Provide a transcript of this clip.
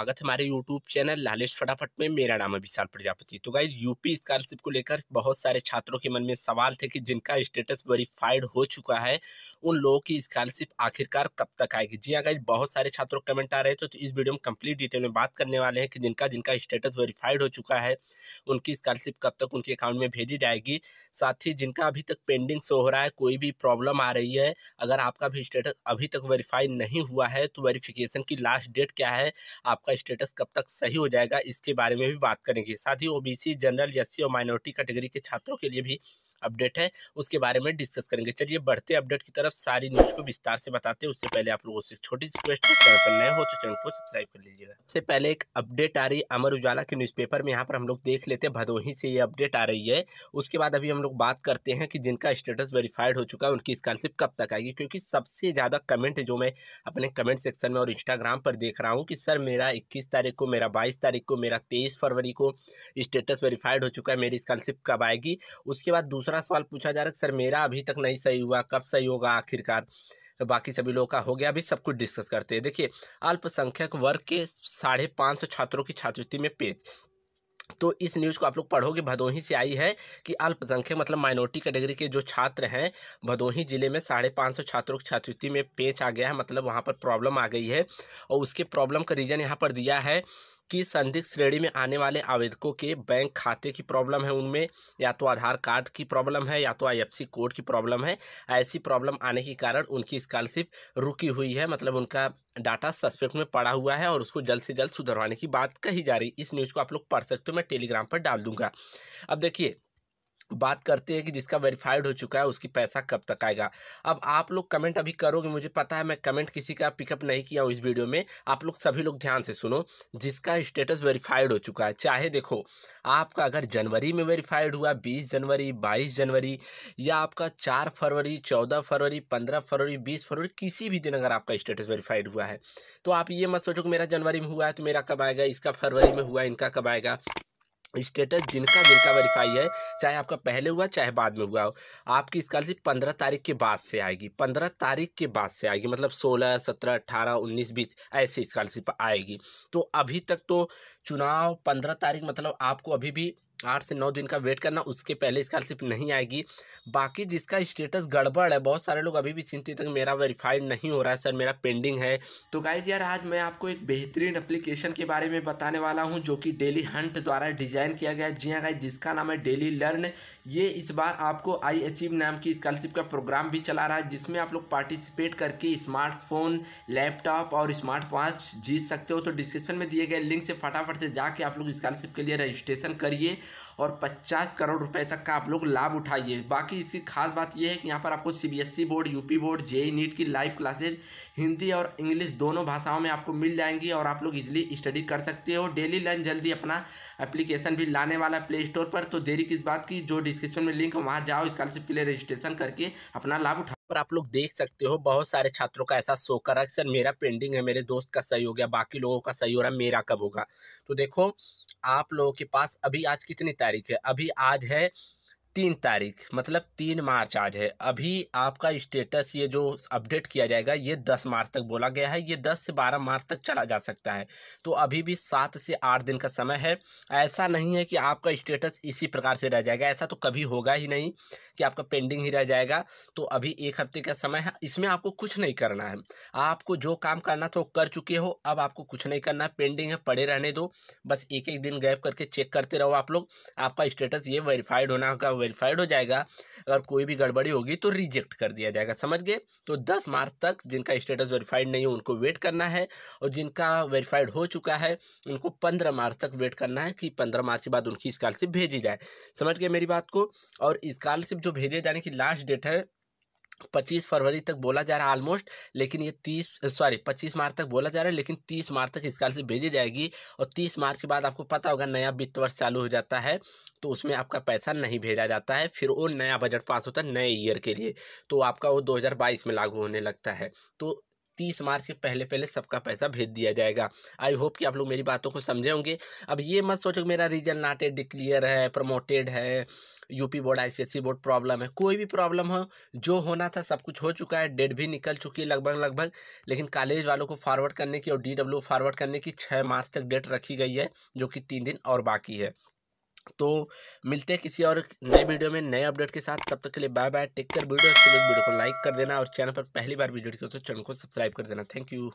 स्वागत है हमारे यूट्यूब चैनल लालेश फटाफट में मेरा नाम है विशाल प्रजापति तो गाइज यूपी स्कॉलरशिप को लेकर बहुत सारे छात्रों के मन में सवाल थे कि जिनका स्टेटस वेरीफाइड हो चुका है उन लोगों की स्कॉलरशिप आखिरकार कब तक आएगी जी अगर हाँ बहुत सारे छात्रों कमेंट आ रहे थे तो इस वीडियो में कंप्लीट डिटेल में बात करने वाले हैं कि जिनका जिनका स्टेटस वेरीफाइड हो चुका है उनकी स्कॉलरशिप कब तक उनके अकाउंट में भेजी जाएगी साथ ही जिनका अभी तक पेंडिंग शो हो रहा है कोई भी प्रॉब्लम आ रही है अगर आपका भी स्टेटस अभी तक वेरीफाई नहीं हुआ है तो वेरीफिकेशन की लास्ट डेट क्या है आपका आपका स्टेटस कब तक सही हो जाएगा इसके बारे में भी बात करेंगे साथ ही ओबीसी जनरल एस और माइनॉरिटी कैटेगरी के छात्रों के लिए भी अपडेट है उसके बारे में डिस्कस करेंगे चलिए बढ़ते अपडेट की तरफ सारी न्यूज़ को विस्तार से बताते हैं उससे पहले आप लोगों से छोटी सी क्वेश्चन चैनल पर नए हो तो चैनल को सब्सक्राइब कर लीजिएगा सबसे पहले एक अपडेट आ रही है अमर उजाला के न्यूज़पेपर में यहाँ पर हम लोग देख लेते हैं भदोही से ये अपडेट आ रही है उसके बाद अभी हम लोग बात करते हैं कि जिनका स्टेटस वेरीफाइड हो चुका है उनकी स्कॉलरशिप कब तक आएगी क्योंकि सबसे ज़्यादा कमेंट जो मैं अपने कमेंट सेक्शन में और इंस्टाग्राम पर देख रहा हूँ कि सर मेरा इक्कीस तारीख को मेरा बाईस तारीख को मेरा तेईस फरवरी को स्टेटस वेरीफाइड हो चुका है मेरी स्कॉलरशिप कब आएगी उसके बाद दूसरा दूसरा सवाल पूछा जा रहा है सर मेरा अभी तक नहीं सही हुआ कब सही होगा आखिरकार बाकी सभी लोगों का हो गया अभी सब कुछ डिस्कस करते हैं देखिए अल्पसंख्यक वर्ग के साढ़े पाँच सौ छात्रों की छात्रवृत्ति में पेज तो इस न्यूज़ को आप लोग पढ़ोगे भदोही से आई है कि अल्पसंख्यक मतलब माइनॉरिटी कैटेगरी के जो छात्र हैं भदोही ज़िले में साढ़े पाँच सौ छात्रों की छात्रवृत्ति में पेच आ गया है मतलब वहाँ पर प्रॉब्लम आ गई है और उसके प्रॉब्लम का रीज़न यहाँ पर दिया है कि संदिग्ध श्रेणी में आने वाले आवेदकों के बैंक खाते की प्रॉब्लम है उनमें या तो आधार कार्ड की प्रॉब्लम है या तो आई कोड की प्रॉब्लम है ऐसी प्रॉब्लम आने के कारण उनकी स्कॉलरशिप रुकी हुई है मतलब उनका डाटा सस्पेक्ट में पड़ा हुआ है और उसको जल्द से जल्द सुधरवाने की बात कही जा रही इस न्यूज़ को आप लोग पढ़ सकते हो मैं टेलीग्राम पर डाल दूंगा अब देखिए बात करते हैं कि जिसका वेरीफाइड हो चुका है उसकी पैसा कब तक आएगा अब आप लोग कमेंट अभी करोगे मुझे पता है मैं कमेंट किसी का पिकअप नहीं किया हूँ इस वीडियो में आप लोग सभी लोग ध्यान से सुनो जिसका स्टेटस वेरीफाइड हो चुका है चाहे देखो आपका अगर जनवरी में वेरीफाइड हुआ बीस जनवरी बाईस जनवरी या आपका चार फरवरी चौदह फरवरी पंद्रह फरवरी बीस फरवरी किसी भी दिन अगर आपका स्टेटस वेरीफाइड हुआ है तो आप ये मत सोचो कि मेरा जनवरी में हुआ है तो मेरा कब आएगा इसका फरवरी में हुआ इनका कब आएगा स्टेटस जिनका जिनका वेरीफाई है चाहे आपका पहले हुआ चाहे बाद में हुआ हो आपकी स्कॉलरशिप पंद्रह तारीख के बाद से आएगी पंद्रह तारीख के बाद से आएगी मतलब सोलह सत्रह अठारह उन्नीस बीस ऐसी स्कॉलरशिप आएगी तो अभी तक तो चुनाव पंद्रह तारीख मतलब आपको अभी भी आठ से नौ दिन का वेट करना उसके पहले स्कॉलरशिप नहीं आएगी बाकी जिसका स्टेटस गड़बड़ है बहुत सारे लोग अभी भी चिंतित तक मेरा वेरीफाइड नहीं हो रहा है सर मेरा पेंडिंग है तो गाइज यार आज मैं आपको एक बेहतरीन एप्लीकेशन के बारे में बताने वाला हूँ जो कि डेली हंट द्वारा डिजाइन किया गया जी हाँ गाइज जिसका नाम है डेली लर्न ये इस बार आपको आई अचीव नाम की स्कॉलरशिप का प्रोग्राम भी चला रहा है जिसमें आप लोग पार्टिसिपेट करके स्मार्टफोन लैपटॉप और स्मार्ट वॉच जीत सकते हो तो डिस्क्रिप्शन में दिए गए लिंक से फटाफट से जाके आप लोग स्कॉलरशिप के लिए रजिस्ट्रेशन करिए और पचास करोड़ रुपए तक का आप लोग लाभ उठाइए बाकी इसकी खास बात यह है कि यहाँ पर आपको CBSE e board UP board JEE NEET e की लाइव क्लासेज हिंदी और इंग्लिश दोनों भाषाओं में आपको मिल जाएंगी और आप लोग इजिली स्टडी कर सकते हो डेली लर्न जल्दी अपना एप्लीकेशन भी लाने वाला प्ले स्टोर पर तो देरी किस बात की जो डिस्क्रिप्शन में लिंक है वहाँ जाओ स्कॉलरशिप के लिए रजिस्ट्रेशन करके अपना लाभ उठा पर आप लोग देख सकते हो बहुत सारे छात्रों का ऐसा शो कर सर मेरा पेंडिंग है मेरे दोस्त का सही हो गया बाकी लोगों का सही हो रहा मेरा कब होगा तो देखो आप लोगों के पास अभी आज कितनी तारीख है अभी आज है तीन तारीख मतलब तीन मार्च आज है अभी आपका स्टेटस ये जो अपडेट किया जाएगा ये दस मार्च तक बोला गया है ये दस से बारह मार्च तक चला जा सकता है तो अभी भी सात से आठ दिन का समय है ऐसा नहीं है कि आपका स्टेटस इसी प्रकार से रह जाएगा ऐसा तो कभी होगा ही नहीं कि आपका पेंडिंग ही रह जाएगा तो अभी एक हफ्ते का समय है इसमें आपको कुछ नहीं करना है आपको जो काम करना था वो कर चुके हो अब आपको कुछ नहीं करना पेंडिंग है पड़े रहने दो बस एक एक दिन गैप करके चेक करते रहो आप लोग आपका स्टेटस ये वेरीफाइड होना होगा वेरीफाइड हो जाएगा अगर कोई भी गड़बड़ी होगी तो रिजेक्ट कर दिया जाएगा समझ गए तो दस मार्च तक जिनका स्टेटस वेरीफाइड नहीं है उनको वेट करना है और जिनका वेरीफाइड हो चुका है उनको पंद्रह मार्च तक वेट करना है कि पंद्रह मार्च के बाद उनकी स्कॉलरशिप भेजी जाए समझ गए मेरी बात को और स्कॉलरशिप जो भेजे जाने की लास्ट डेट है पच्चीस फरवरी तक बोला जा रहा है ऑलमोस्ट लेकिन ये तीस सॉरी पच्चीस मार्च तक बोला जा रहा है लेकिन तीस मार्च तक स्कॉलरशिप भेजी जाएगी और तीस मार्च के बाद आपको पता होगा नया वित्त वर्ष चालू हो जाता है तो उसमें आपका पैसा नहीं भेजा जाता है फिर वो नया बजट पास होता है नए ईयर के लिए तो आपका वो दो में लागू होने लगता है तो तीस मार्च के पहले पहले सबका पैसा भेज दिया जाएगा आई होप कि आप लोग मेरी बातों को समझे होंगे अब ये मत सोचो कि मेरा रीजन नाटेड डिक्लियर है प्रमोटेड है UP board ICSC board problem है कोई भी प्रॉब्लम हो जो होना था सब कुछ हो चुका है डेट भी निकल चुकी है लगभग लगभग लेकिन कॉलेज वालों को फॉरवर्ड करने की और डी फॉरवर्ड करने की छः मार्च तक डेट रखी गई है जो कि तीन दिन और बाकी है तो मिलते हैं किसी और नए वीडियो में नए अपडेट के साथ तब तक के लिए बाय बाय टेक कर वीडियो अच्छी वीडियो को लाइक कर देना और चैनल पर पहली बार वीडियो तो चैनल को सब्सक्राइब कर देना थैंक यू